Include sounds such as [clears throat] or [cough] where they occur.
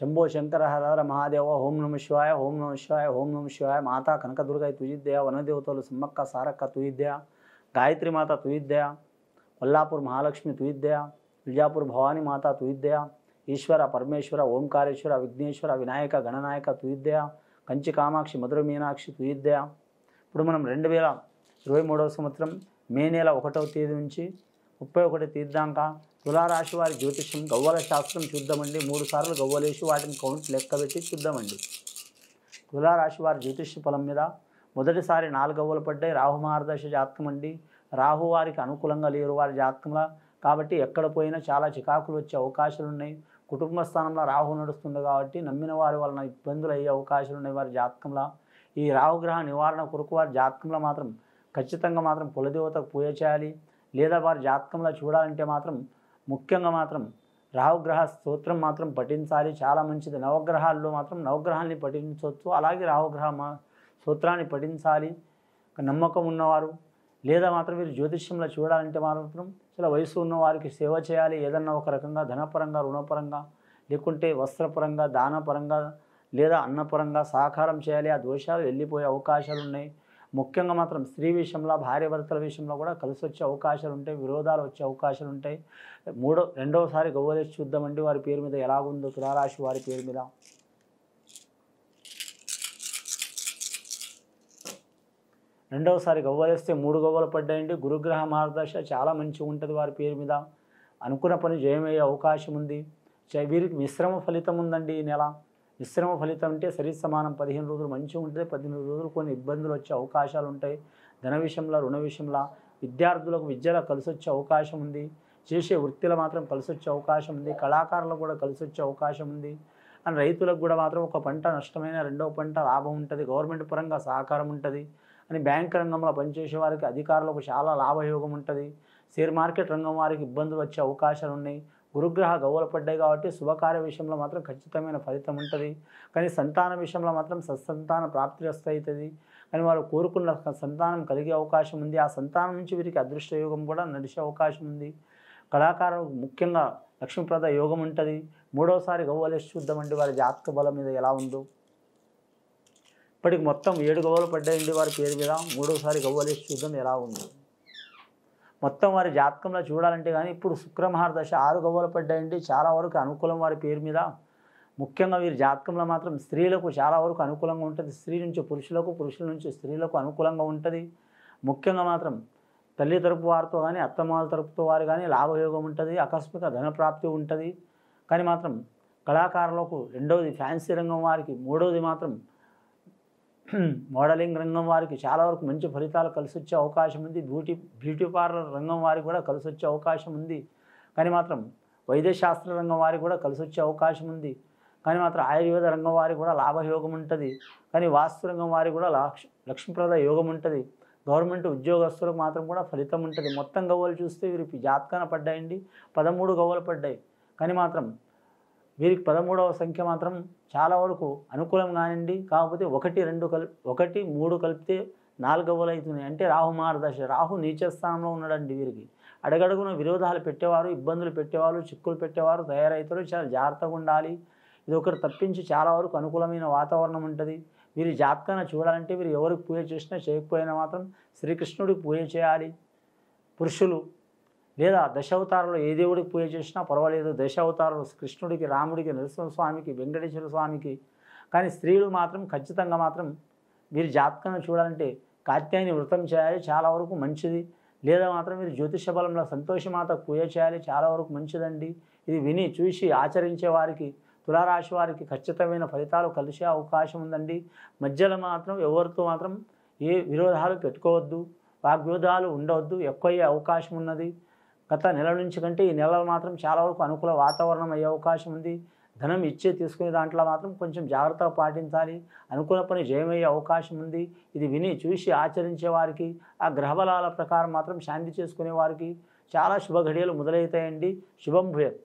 శంభో శంకర హరహర మహాదేవ హోం నమ శివాయ ఓం నమ శివాయ హోం నమ శివాయ మాత కనకదుర్గాయ తుజిద్య వనదేవతలు సిమ్మక్క సారక్క తుయిద్య గాయత్రి మాత తుయిద్య కొల్లాపూర్ మహాలక్ష్మి తుయిద్య విజాపూర్ భవానీ మాత తుయిద్య ఈశ్వర పరమేశ్వర ఓంకారేశ్వర విఘ్నేశ్వర వినాయక గణనాయక తుయిద్య కంచి కామాక్షి మధుర మీనాక్షి తుయిద్య ఇప్పుడు మనం రెండు వేల ఇరవై మూడవ సంవత్సరం మే నెల ఒకటవ తేదీ నుంచి ముప్పై ఒకటి తీర్థాంక తులారాశి వారి జ్యోతిష్యం గవ్వల శాస్త్రం చూద్దామండి మూడు సార్లు గవ్వలేసి వాటిని కౌంట్ పెట్టి చూద్దామండి తులారాశి వారి జ్యోతిష్య ఫలం మీద మొదటిసారి నాలుగవ్వలు పడ్డాయి రాహు మహారదశ జాతకం అండి రాహు వారికి అనుకూలంగా లేరు వారి జాతకంలో కాబట్టి ఎక్కడ పోయినా చాలా చికాకులు వచ్చే అవకాశాలు ఉన్నాయి కుటుంబ స్థానంలో రాహు నడుస్తుంది కాబట్టి నమ్మిన వారి వలన ఇబ్బందులు అయ్యే అవకాశాలు ఉన్నాయి వారి జాతకంలో ఈ రాహుగ్రహ నివారణ కొరకు వారి జాతకంలో మాత్రం ఖచ్చితంగా మాత్రం కులదేవతకు పూజ చేయాలి లేదా వారి జాతకంలో చూడాలంటే మాత్రం ముఖ్యంగా మాత్రం రాహుగ్రహ స్తోత్రం మాత్రం పఠించాలి చాలా మంచిది నవగ్రహాల్లో మాత్రం నవగ్రహాన్ని పఠించవచ్చు అలాగే రాహుగ్రహ మా స్తోత్రాన్ని పఠించాలి నమ్మకం ఉన్నవారు లేదా మాత్రం మీరు జ్యోతిష్యంలో చూడాలంటే మాత్రం చాలా వయసు ఉన్న వారికి సేవ చేయాలి ఏదన్నా ఒక రకంగా ధనపరంగా రుణపరంగా లేకుంటే వస్త్రపరంగా దానపరంగా లేదా అన్నపరంగా సహకారం చేయాలి ఆ దోషాలు వెళ్ళిపోయే అవకాశాలు ఉన్నాయి ముఖ్యంగా మాత్రం స్త్రీ విషయంలో భార్యభర్తల విషయంలో కూడా కలిసి వచ్చే అవకాశాలు ఉంటాయి విరోధాలు వచ్చే అవకాశాలు ఉంటాయి మూడో రెండవసారి గౌరవించి చూద్దామండి వారి పేరు మీద ఎలాగుందో తులారాశి వారి పేరు మీద రెండవసారి గవ్వలేస్తే మూడు గవ్వలు పడ్డాయండి గురుగ్రహ మార్గదర్శ చాలా మంచిగా ఉంటుంది వారి పేరు మీద అనుకున్న పని జయమయ్యే అవకాశం ఉంది వీరికి మిశ్రమ ఫలితం ఉందండి ఈ నెల మిశ్రమ ఫలితం అంటే శరీర సమానం పదిహేను రోజులు మంచిగా ఉంటుంది పద్దెనిమిది రోజులు కొన్ని ఇబ్బందులు వచ్చే అవకాశాలు ఉంటాయి ధన విషయంలో రుణ విషయంలో విద్యార్థులకు విద్యలో కలిసి వచ్చే అవకాశం ఉంది చేసే వృత్తిలో మాత్రం కలిసి వచ్చే అవకాశం ఉంది కళాకారులకు కూడా కలిసి వచ్చే అవకాశం ఉంది అని రైతులకు కూడా మాత్రం ఒక పంట నష్టమైన రెండవ పంట లాభం ఉంటుంది గవర్నమెంట్ పరంగా సహకారం ఉంటుంది అని బ్యాంక్ రంగంలో పనిచేసే వారికి అధికారులకు చాలా లాభయోగం ఉంటుంది షేర్ మార్కెట్ రంగం వారికి ఇబ్బందులు వచ్చే అవకాశాలు ఉన్నాయి గురుగ్రహ గౌవల పడ్డాయి కాబట్టి శుభకార్య విషయంలో మాత్రం ఖచ్చితమైన ఫలితం ఉంటుంది కానీ సంతాన విషయంలో మాత్రం సత్సంతాన ప్రాప్తి అవుతుంది కానీ వారు కోరుకున్న సంతానం కలిగే అవకాశం ఉంది ఆ సంతానం నుంచి వీరికి అదృష్ట యోగం కూడా నడిచే అవకాశం ఉంది కళాకారులకు ముఖ్యంగా లక్ష్మీప్రద యోగం ఉంటుంది మూడవసారి చూద్దాం అంటే వారి జాతక బలం మీద ఎలా ఉందో ఇప్పటికి మొత్తం ఏడు గవ్వలు పడ్డాయండి వారి పేరు మీద మూడోసారి గవ్వలేసి చూద్దాం ఎలా ఉందో మొత్తం వారి జాతకంలో చూడాలంటే కానీ ఇప్పుడు శుక్రమహారదశ ఆరు గవ్వలు పడ్డాయంటే చాలా వరకు అనుకూలం వారి పేరు మీద ముఖ్యంగా వీరి జాతకంలో మాత్రం స్త్రీలకు చాలా వరకు అనుకూలంగా ఉంటుంది స్త్రీ నుంచి పురుషులకు పురుషుల నుంచి స్త్రీలకు అనుకూలంగా ఉంటుంది ముఖ్యంగా మాత్రం తల్లి తరపు వారితో కానీ అత్తమాల తరపుతో వారు కానీ లాభయోగం ఉంటుంది ఆకస్మిక ధనప్రాప్తి ఉంటుంది కానీ మాత్రం కళాకారులకు రెండవది ఫ్యాన్సీ రంగం వారికి మూడవది మాత్రం [clears throat] మోడలింగ్ రంగం వారికి చాలా వరకు మంచి ఫలితాలు కలిసి వచ్చే అవకాశం ఉంది బ్యూటీ బ్యూటీ పార్లర్ రంగం వారికి కూడా కలిసి వచ్చే అవకాశం ఉంది కానీ మాత్రం వైద్యశాస్త్ర రంగం వారికి కూడా కలిసి వచ్చే అవకాశం ఉంది కానీ మాత్రం ఆయుర్వేద రంగం వారికి కూడా లాభయోగం ఉంటుంది కానీ వాస్తు రంగం వారికి కూడా లక్ష లక్ష్మీప్రద యోగం ఉంటుంది గవర్నమెంట్ ఉద్యోగస్తులకు మాత్రం కూడా ఫలితం ఉంటుంది మొత్తం గవ్వలు చూస్తే వీరికి జాతకాన పడ్డాయండి పదమూడు గవ్వలు పడ్డాయి కానీ మాత్రం వీరికి పదమూడవ సంఖ్య మాత్రం చాలా వరకు అనుకూలం కానివ్వండి కాకపోతే ఒకటి రెండు కలి ఒకటి మూడు కలిపితే నాలుగవలు అవుతున్నాయి అంటే రాహు మహారదశ రాహు నీచస్థానంలో ఉన్నాడండి వీరికి అడగడుగున విరోధాలు పెట్టేవారు ఇబ్బందులు పెట్టేవారు చిక్కులు పెట్టేవారు తయారవుతారు చాలా జాగ్రత్తగా ఉండాలి ఇది ఒకరు తప్పించి చాలా వరకు అనుకూలమైన వాతావరణం ఉంటుంది వీరి జాతకాన్ని చూడాలంటే వీరు ఎవరికి పూజ చేసినా చేయకపోయినా మాత్రం శ్రీకృష్ణుడికి పూజ చేయాలి పురుషులు లేదా దశావతారంలో ఏ దేవుడికి పూజ చేసినా పర్వాలేదు దశావతారం కృష్ణుడికి రాముడికి నరసింహ స్వామికి వెంకటేశ్వర స్వామికి కానీ స్త్రీలు మాత్రం ఖచ్చితంగా మాత్రం మీరు జాతకాన్ని చూడాలంటే కాత్యాయని వ్రతం చేయాలి చాలా వరకు మంచిది లేదా మాత్రం మీరు జ్యోతిష బలంలో సంతోషమాత పూజ చేయాలి చాలా వరకు మంచిదండి ఇది విని చూసి ఆచరించే వారికి తులారాశి వారికి ఖచ్చితమైన ఫలితాలు కలిసే అవకాశం ఉందండి మధ్యలో మాత్రం ఎవరితో మాత్రం ఏ విరోధాలు పెట్టుకోవద్దు వాగ్విరోధాలు ఉండవద్దు ఎక్కువయ్యే అవకాశం ఉన్నది గత నెల నుంచి కంటే ఈ నెలలు మాత్రం చాలా వరకు అనుకూల వాతావరణం అయ్యే అవకాశం ఉంది ధనం ఇచ్చే తీసుకునే దాంట్లో మాత్రం కొంచెం జాగ్రత్త పాటించాలి అనుకూల పని జయమయ్యే అవకాశం ఉంది ఇది విని చూసి ఆచరించే వారికి ఆ గ్రహబలాల ప్రకారం మాత్రం శాంతి చేసుకునే వారికి చాలా శుభ ఘడియలు మొదలవుతాయండి శుభం భూయత్